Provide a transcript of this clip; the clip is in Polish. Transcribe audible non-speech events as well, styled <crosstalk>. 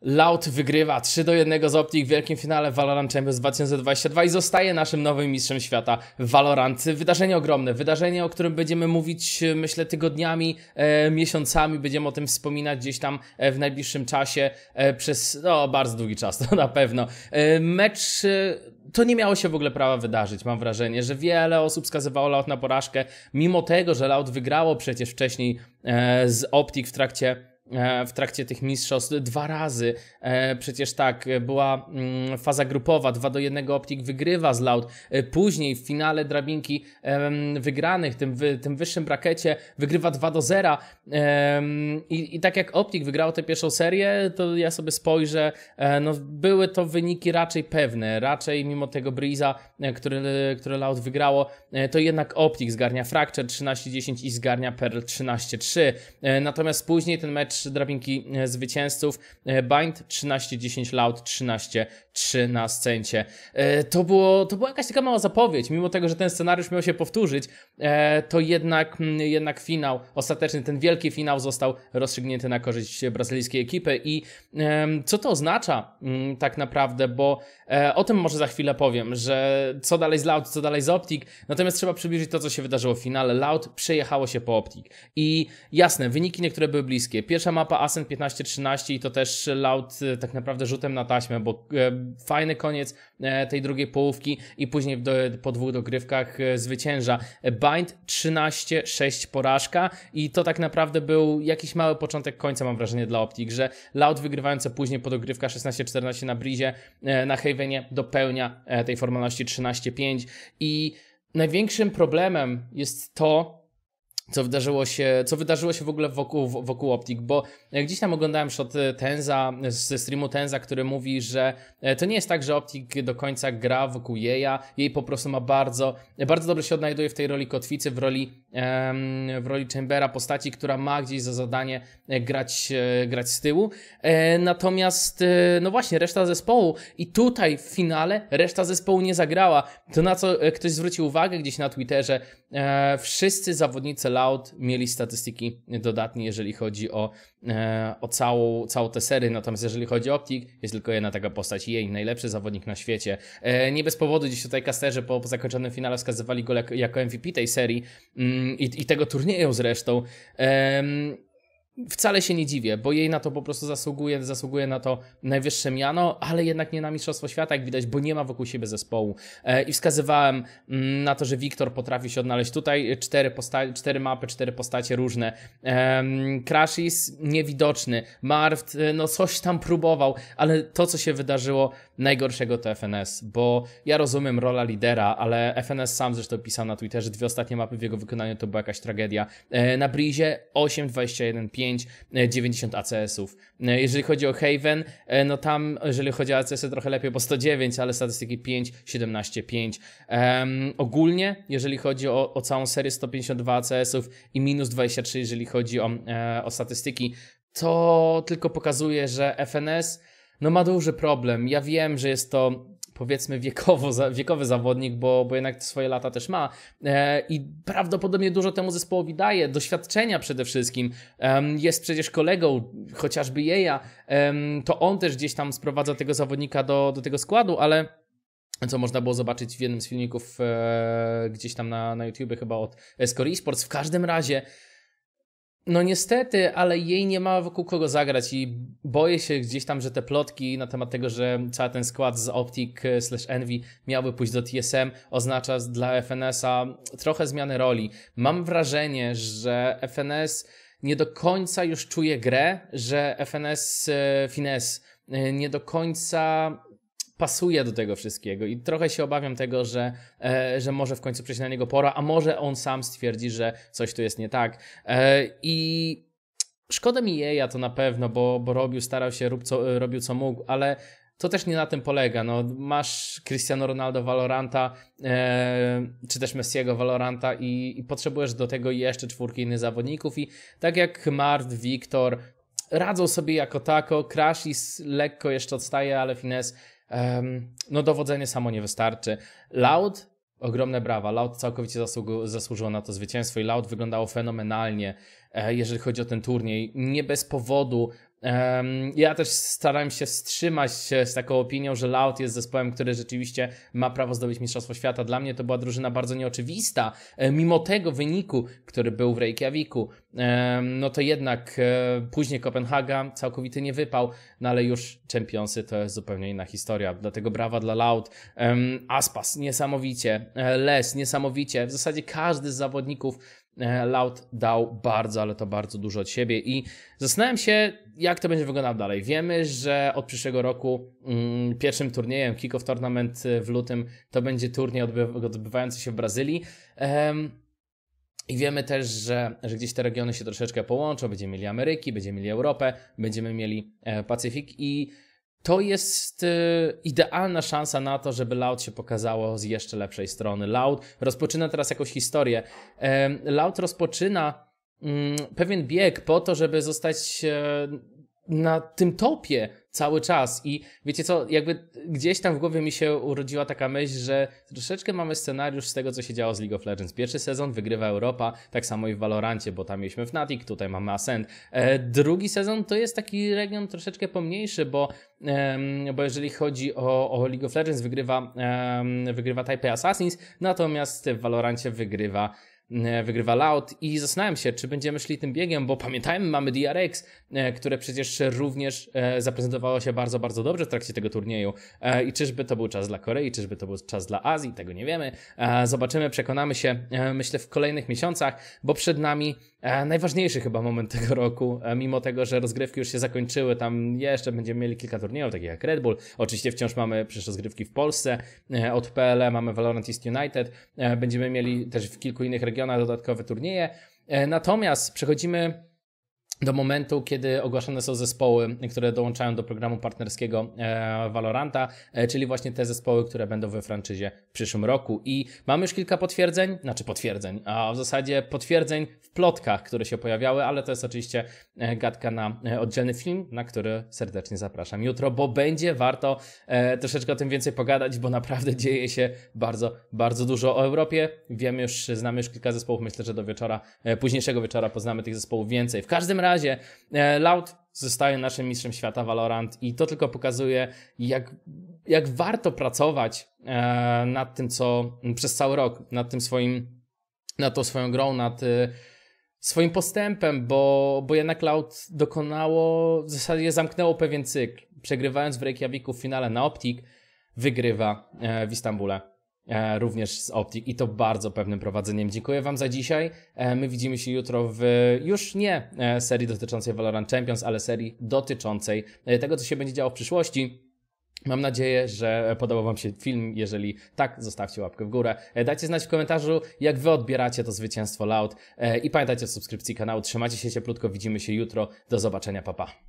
Laut wygrywa 3 do 1 z Optik w wielkim finale Valorant Champions 2022 i zostaje naszym nowym mistrzem świata Valorant. Wydarzenie ogromne, wydarzenie, o którym będziemy mówić myślę tygodniami, e, miesiącami, będziemy o tym wspominać gdzieś tam e, w najbliższym czasie e, przez no, bardzo długi czas, <laughs> to na pewno. E, mecz e, to nie miało się w ogóle prawa wydarzyć, mam wrażenie, że wiele osób skazywało Laut na porażkę, mimo tego, że Laut wygrało przecież wcześniej e, z Optik w trakcie E, w trakcie tych mistrzostw dwa razy. E, przecież tak, była mm, faza grupowa, 2 do 1 Optik wygrywa z Loud. E, później w finale drabinki wygranych, tym, tym wyższym brakecie, wygrywa 2 do 0. I, I tak jak Optik wygrał tę pierwszą serię, to ja sobie spojrzę, no były to wyniki raczej pewne. Raczej mimo tego Breeza, który, który Loud wygrało, to jednak Optik zgarnia Fracture 13-10 i zgarnia Pearl 13-3. Natomiast później ten mecz trzy drabinki e, zwycięzców. E, Bind 13-10, Loud 13-3 na scencie. E, to, było, to była jakaś taka mała zapowiedź, mimo tego, że ten scenariusz miał się powtórzyć, to jednak, mm, jednak finał, ostateczny ten wielki finał został rozstrzygnięty na korzyść brazylijskiej ekipy i co to oznacza mm, tak naprawdę, bo o tym może za chwilę powiem, że co dalej z Loud, co dalej z Optic, natomiast trzeba przybliżyć to, co się wydarzyło w finale. Loud przejechało się po Optic i jasne, wyniki niektóre były bliskie. Pierwsza pierwsza mapa Asen 15-13 i to też laut e, tak naprawdę rzutem na taśmę, bo e, fajny koniec e, tej drugiej połówki i później do, po dwóch dogrywkach zwycięża. Bind 13-6 porażka i to tak naprawdę był jakiś mały początek końca mam wrażenie dla Optik, że laut wygrywający później po dogrywkach 16-14 na Brizie, na Havenie dopełnia tej formalności 13-5 i największym problemem jest to, co wydarzyło się, co wydarzyło się w ogóle wokół, wokół Optik, bo e, gdzieś tam oglądałem shot e, Tenza, e, ze streamu Tenza, który mówi, że to nie jest tak, że Optik do końca gra wokół jeja, jej po prostu ma bardzo, bardzo dobrze się odnajduje w tej roli kotwicy, w roli, w roli Chambera, postaci, która ma gdzieś za zadanie grać, grać z tyłu, natomiast no właśnie, reszta zespołu i tutaj w finale reszta zespołu nie zagrała, to na co ktoś zwrócił uwagę gdzieś na Twitterze, wszyscy zawodnicy Loud mieli statystyki dodatnie, jeżeli chodzi o, e, o całą, całą tę serię. Natomiast jeżeli chodzi o Optik, jest tylko jedna taka postać. Jej najlepszy zawodnik na świecie. E, nie bez powodu dziś tutaj kasterzy po, po zakończonym finale wskazywali go jako MVP tej serii mm, i, i tego turnieju zresztą wcale się nie dziwię, bo jej na to po prostu zasługuje, zasługuje na to najwyższe miano, ale jednak nie na Mistrzostwo Świata, jak widać, bo nie ma wokół siebie zespołu. E, I wskazywałem mm, na to, że Wiktor potrafi się odnaleźć tutaj, cztery, posta- cztery mapy, cztery postacie różne. Crashis niewidoczny, Marft, e, no coś tam próbował, ale to, co się wydarzyło, najgorszego to FNS, bo ja rozumiem rola lidera, ale FNS sam zresztą pisał na Twitterze, dwie ostatnie mapy w jego wykonaniu to była jakaś tragedia. E, na Brizie 8, 5, 90 ACS-ów. Jeżeli chodzi o Haven, e, no tam, jeżeli chodzi o ACS-y, trochę lepiej, bo 109, ale statystyki 5, 17, 5. Um, ogólnie, jeżeli chodzi o, o całą serię 152 ACS-ów i minus 23, jeżeli chodzi o, e, o statystyki, to tylko pokazuje, że FNS no ma duży problem. Ja wiem, że jest to powiedzmy wiekowo, wiekowy zawodnik, bo, bo jednak swoje lata też ma e, i prawdopodobnie dużo temu zespołowi daje, doświadczenia przede wszystkim. Jest przecież kolegą chociażby Jeja, to on też gdzieś tam sprowadza tego zawodnika do, do tego składu, ale co można było zobaczyć w jednym z filmików e, gdzieś tam na, na YouTubie chyba od Score Esports. W każdym razie no niestety, ale jej nie ma wokół kogo zagrać i boję się gdzieś tam, że te plotki na temat tego, że cały ten skład z Optic e, slash Envy miałby pójść do TSM oznacza dla FNS-a trochę zmiany roli. Mam wrażenie, że FNS nie do końca już czuje grę, że FNS e, Fines e, nie do końca pasuje do tego wszystkiego i trochę się obawiam tego, że, e, że może w końcu przyjść na niego pora, a może on sam stwierdzi, że coś tu jest nie tak. E, I szkoda mi jej, ja to na pewno, bo, bo robił, starał się, rób co, robił co mógł, ale to też nie na tym polega. No, masz Cristiano Ronaldo Valoranta, e, czy też Messiego Valoranta i, i, potrzebujesz do tego jeszcze czwórki innych zawodników i tak jak Mart, Wiktor, radzą sobie jako tako, Crash lekko jeszcze odstaje, ale Fines no dowodzenie samo nie wystarczy. Loud, ogromne brawa. Loud całkowicie zasłu zasłużyło na to zwycięstwo i Loud wyglądało fenomenalnie, e, jeżeli chodzi o ten turniej. Nie bez powodu ja też starałem się wstrzymać się z taką opinią, że Laut jest zespołem, który rzeczywiście ma prawo zdobyć Mistrzostwo Świata. Dla mnie to była drużyna bardzo nieoczywista. E, mimo tego wyniku, który był w Reykjaviku, no to jednak e, później Kopenhaga całkowity nie wypał, no ale już czempionsy to jest zupełnie inna historia. Dlatego brawa dla Laut. Aspas niesamowicie, e, Les niesamowicie. W zasadzie każdy z zawodników E, Loud dał bardzo, ale to bardzo dużo od siebie i zastanawiam się, jak to będzie wyglądało dalej. Wiemy, że od przyszłego roku mm, pierwszym turniejem Kickoff Tournament e, w lutym to będzie turniej odbyw odbywający się w Brazylii. Um, i wiemy też, że, że gdzieś te regiony się troszeczkę połączą. Będziemy mieli Ameryki, będziemy mieli Europę, będziemy mieli e, Pacyfik i to jest y, idealna szansa na to, żeby Loud się pokazało z jeszcze lepszej strony. Loud rozpoczyna teraz jakąś historię. Loud rozpoczyna mm, pewien bieg po to, żeby zostać e, na tym topie cały czas. I wiecie co, jakby gdzieś tam w głowie mi się urodziła taka myśl, że troszeczkę mamy scenariusz z tego, co się działo z League of Legends. Pierwszy sezon wygrywa Europa, tak samo i w Valorancie, bo tam mieliśmy Fnatic, tutaj mamy Ascent. E, drugi sezon to jest taki region troszeczkę pomniejszy, bo, bo jeżeli chodzi o, o League of Legends, wygrywa, wygrywa Taipei Assassins, natomiast w Valorancie wygrywa E, wygrywa Loud i zastanawiam się, czy będziemy szli tym biegiem, bo pamiętajmy, mamy DRX, e, które przecież również e, zaprezentowało się bardzo, bardzo dobrze w trakcie tego turnieju i czyżby to był czas dla Korei, czyżby to był czas dla Azji, tego nie wiemy. Zobaczymy, przekonamy się, myślę, w kolejnych miesiącach, bo przed nami E, najważniejszy chyba moment <laughs> tego roku, e, mimo tego, że rozgrywki już się zakończyły, tam jeszcze będziemy mieli kilka turniejów, takich jak Red Bull, oczywiście wciąż mamy przecież rozgrywki w Polsce, e, od PLE mamy Valorant East United, będziemy mieli też w kilku innych regionach dodatkowe turnieje, natomiast przechodzimy do momentu, kiedy ogłaszane są zespoły, które dołączają do programu partnerskiego e, Valoranta, e, czyli właśnie te zespoły, które będą we franczyzie w przyszłym roku. I mamy już kilka potwierdzeń, znaczy potwierdzeń, a w zasadzie potwierdzeń w plotkach, które się pojawiały, ale to jest oczywiście e, gadka na oddzielny film, na który serdecznie zapraszam jutro, bo będzie warto troszeczkę o tym więcej pogadać, bo naprawdę <laughs> dzieje się bardzo, bardzo dużo o Europie. Wiem już, znamy już kilka zespołów, myślę, że do wieczora, późniejszego wieczora poznamy tych zespołów więcej. W każdym razie razie e, Loud zostaje naszym mistrzem świata Valorant i to tylko pokazuje, jak, jak warto pracować e, nad tym, co przez cały rok, nad tym swoim, nad tą swoją grą, nad e, swoim postępem, bo, bo jednak Loud dokonało, w zasadzie zamknęło pewien cykl. Przegrywając w Reykjaviku w finale na Optik, wygrywa w Istambule. E, również z Optik i to bardzo pewnym prowadzeniem. Dziękuję Wam za dzisiaj. E, my widzimy się jutro w już nie e, serii dotyczącej Valorant Champions, ale serii dotyczącej tego, co się będzie działo w przyszłości. Mam nadzieję, że podobał Wam się film. Jeżeli tak, zostawcie łapkę w górę. Dajcie znać w komentarzu, jak Wy odbieracie to zwycięstwo Loud. I pamiętajcie o subskrypcji kanału. Trzymajcie się cieplutko. Widzimy się jutro. Do zobaczenia. papa. Pa.